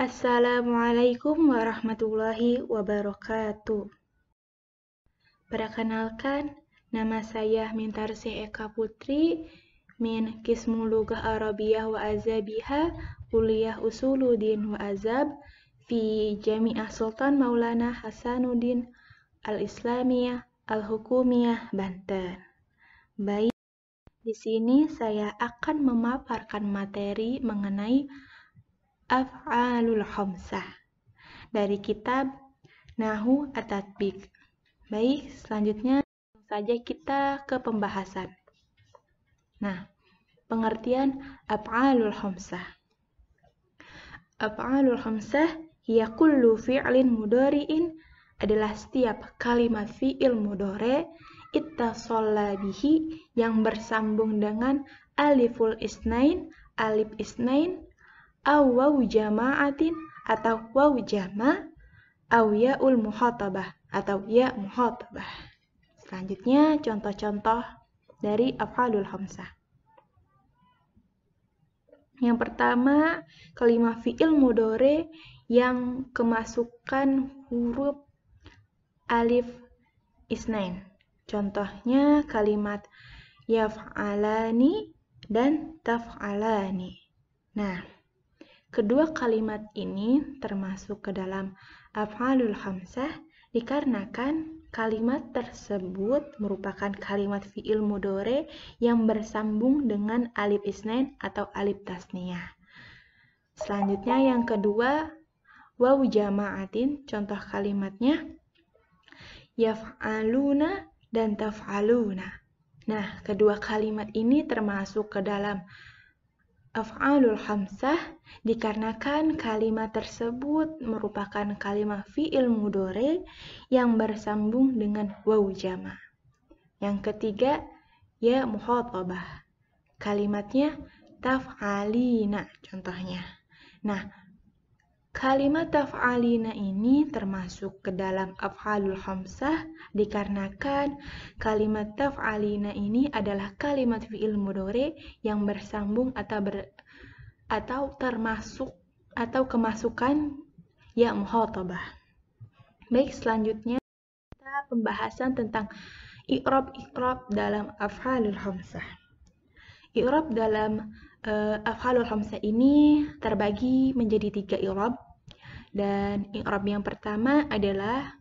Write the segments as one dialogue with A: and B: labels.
A: Assalamualaikum warahmatullahi wabarakatuh. Perkenalkan, nama saya Mintarsi Eka Putri min kismulugah Arabiyah wa Azabiha Kuliah Usuluddin wa Azab fi Jami'ah Sultan Maulana Hasanuddin Al-Islamiyah Al-Hukumiyah Banten. Baik, di sini saya akan memaparkan materi mengenai Af'alul Khamsah dari kitab Nahu at Baik, selanjutnya saja kita ke pembahasan. Nah, pengertian af'alul khamsah. Af'alul khamsah hiya kullu fi'lin mudari'in adalah setiap kalimat fi'il mudore itta bihi yang bersambung dengan aliful isnain, alif isnain, aw waw jama'atin atau waw jama' aw ya'ul muhatabah atau ya muhatabah. Selanjutnya contoh-contoh dari af'alul Hamzah. Yang pertama, kelima fi'il mudore yang kemasukan huruf alif isnain. Contohnya kalimat yaf'alani dan taf'alani. Nah, Kedua kalimat ini termasuk ke dalam af'alul hamsah dikarenakan kalimat tersebut merupakan kalimat fi'il mudore yang bersambung dengan alif isnain atau alif tasniyah. Selanjutnya yang kedua, waw jama'atin, contoh kalimatnya yaf'aluna dan taf'aluna. Nah, kedua kalimat ini termasuk ke dalam af'alul hamsah dikarenakan kalimat tersebut merupakan kalimat fi'il mudore yang bersambung dengan waw jama. Yang ketiga, ya muhatabah. Kalimatnya taf'alina contohnya. Nah, Kalimat taf'alina ini termasuk ke dalam af'alul hamsah dikarenakan kalimat taf'alina ini adalah kalimat fi'il mudore yang bersambung atau ber, atau termasuk atau kemasukan ya muhatabah. Baik, selanjutnya kita pembahasan tentang ikrob-ikrob dalam af'alul hamsah. I'rab dalam uh, eh, afhalul ini terbagi menjadi tiga i'rab. Dan i'rab yang pertama adalah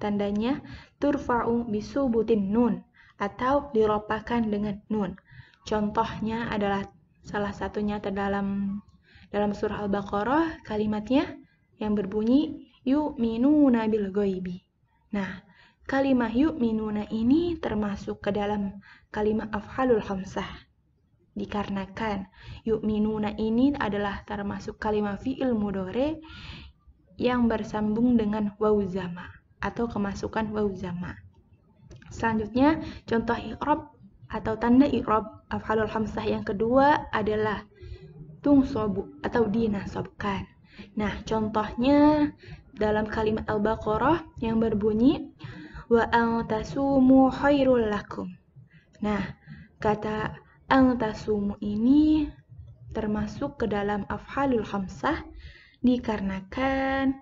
A: tandanya turfa'u bisubutin nun atau diropakan dengan nun. Contohnya adalah salah satunya terdalam dalam surah Al-Baqarah kalimatnya yang berbunyi yu'minuna bil ghaibi. Nah, Kalimah minuna ini termasuk ke dalam kalimah afhalul hamsah dikarenakan yuk minuna ini adalah termasuk kalimat fi'il mudore yang bersambung dengan wauzama atau kemasukan wauzama. Selanjutnya, contoh i'rab atau tanda i'rab afhalul hamzah yang kedua adalah tung sobu atau dinasobkan. Nah, contohnya dalam kalimat al-baqarah yang berbunyi wa antasumu khairul lakum. Nah, kata Angtasumu ini termasuk ke dalam afhalul khamsah dikarenakan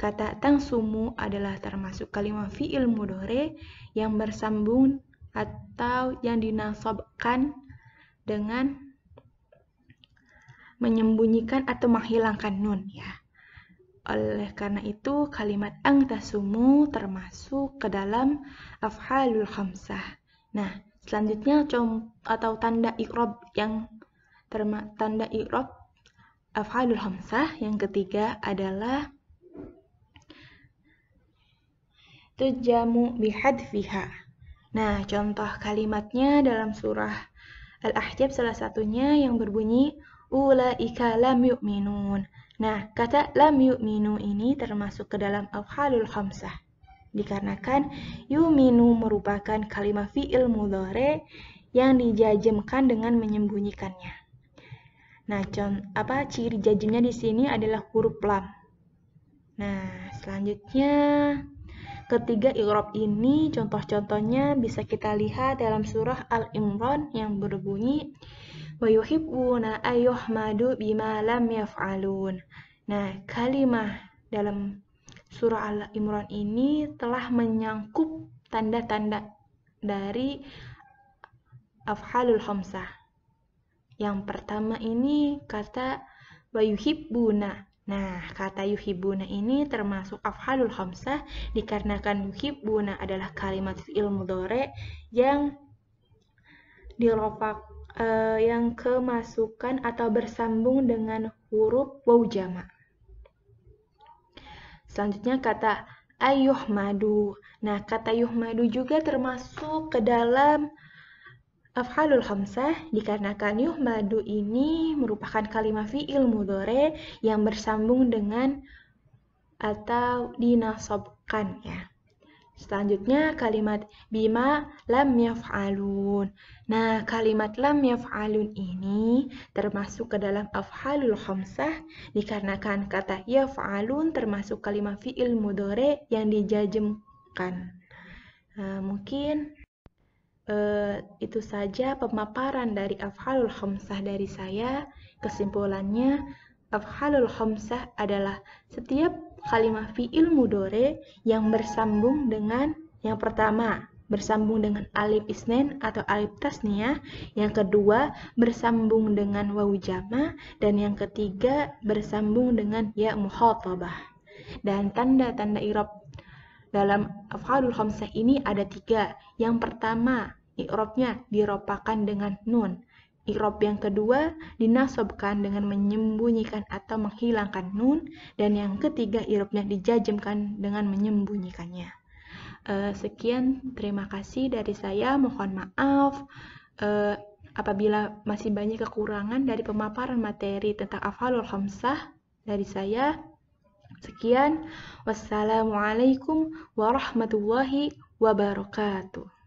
A: kata tangsumu adalah termasuk kalimat fi'il mudore yang bersambung atau yang dinasobkan dengan menyembunyikan atau menghilangkan nun ya. Oleh karena itu kalimat angtasumu termasuk ke dalam afhalul khamsah. Nah, Selanjutnya com atau tanda ikrob yang terma, tanda ikrob af'alul hamsah yang ketiga adalah tujamu bihadfiha. Nah, contoh kalimatnya dalam surah Al-Ahzab salah satunya yang berbunyi ulaika lam minun. Nah, kata lam yu'minu ini termasuk ke dalam af'alul hamsah dikarenakan yuminu merupakan kalimat fi'il mudhari yang dijajemkan dengan menyembunyikannya. Nah, con apa ciri jajimnya di sini adalah huruf lam. Nah, selanjutnya ketiga irob ini contoh-contohnya bisa kita lihat dalam surah Al-Imran yang berbunyi wa yuhibbuna ayyuhmadu bima lam yaf'alun. Nah, kalimah dalam surah Al-Imran ini telah menyangkup tanda-tanda dari afhalul hamsah. Yang pertama ini kata wayuhibbuna. Nah, kata yuhibuna ini termasuk afhalul hamsah dikarenakan yuhibuna adalah kalimat fi'il mudhari yang dirofak eh, yang kemasukan atau bersambung dengan huruf waw jama'. Selanjutnya kata ayuh madu. Nah, kata ayuh madu juga termasuk ke dalam afhalul hamsah dikarenakan madu ini merupakan kalimat fi'il mudore yang bersambung dengan atau dinasobkan ya. Selanjutnya kalimat bima lam yaf'alun. Nah, kalimat lam yaf'alun ini termasuk ke dalam afhalul khamsah dikarenakan kata yaf'alun termasuk kalimat fi'il mudore yang dijajemkan. Nah, mungkin Uh, itu saja pemaparan dari afhalul khamsah dari saya. Kesimpulannya, afhalul khamsah adalah setiap kalimat fi'il mudore yang bersambung dengan yang pertama bersambung dengan alif isnen atau alif tasnia yang kedua bersambung dengan wawu jama, dan yang ketiga bersambung dengan ya muhatabah. Dan tanda-tanda irab dalam af'alul khamsah ini ada tiga. Yang pertama, irabnya diropakan dengan nun. Irob yang kedua dinasobkan dengan menyembunyikan atau menghilangkan nun dan yang ketiga irobnya dijajemkan dengan menyembunyikannya. Uh, sekian terima kasih dari saya mohon maaf uh, apabila masih banyak kekurangan dari pemaparan materi tentang afalul hamsah dari saya. Sekian wassalamualaikum warahmatullahi wabarakatuh.